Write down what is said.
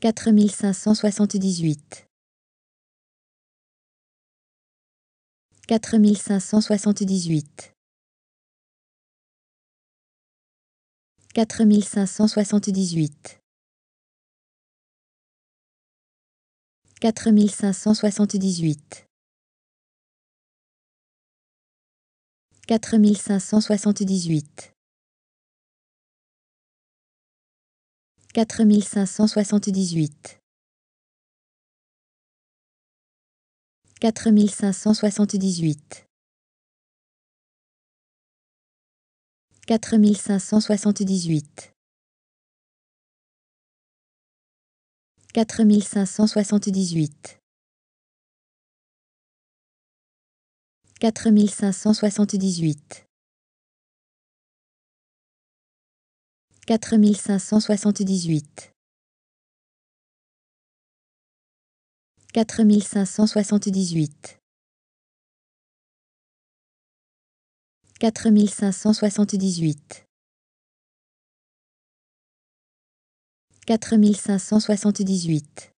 4578 4578 4578 4578 4578 quatre mille cinq cent soixante-dix-huit quatre mille cinq cent soixante-dix-huit quatre mille cinq cent soixante-dix-huit quatre mille cinq cent soixante-dix-huit quatre mille cinq cent soixante-dix-huit Quatre mille cinq cent soixante-dix-huit. Quatre mille cinq cent soixante-dix-huit. Quatre mille cinq cent soixante-dix-huit. Quatre mille cinq cent soixante-dix-huit.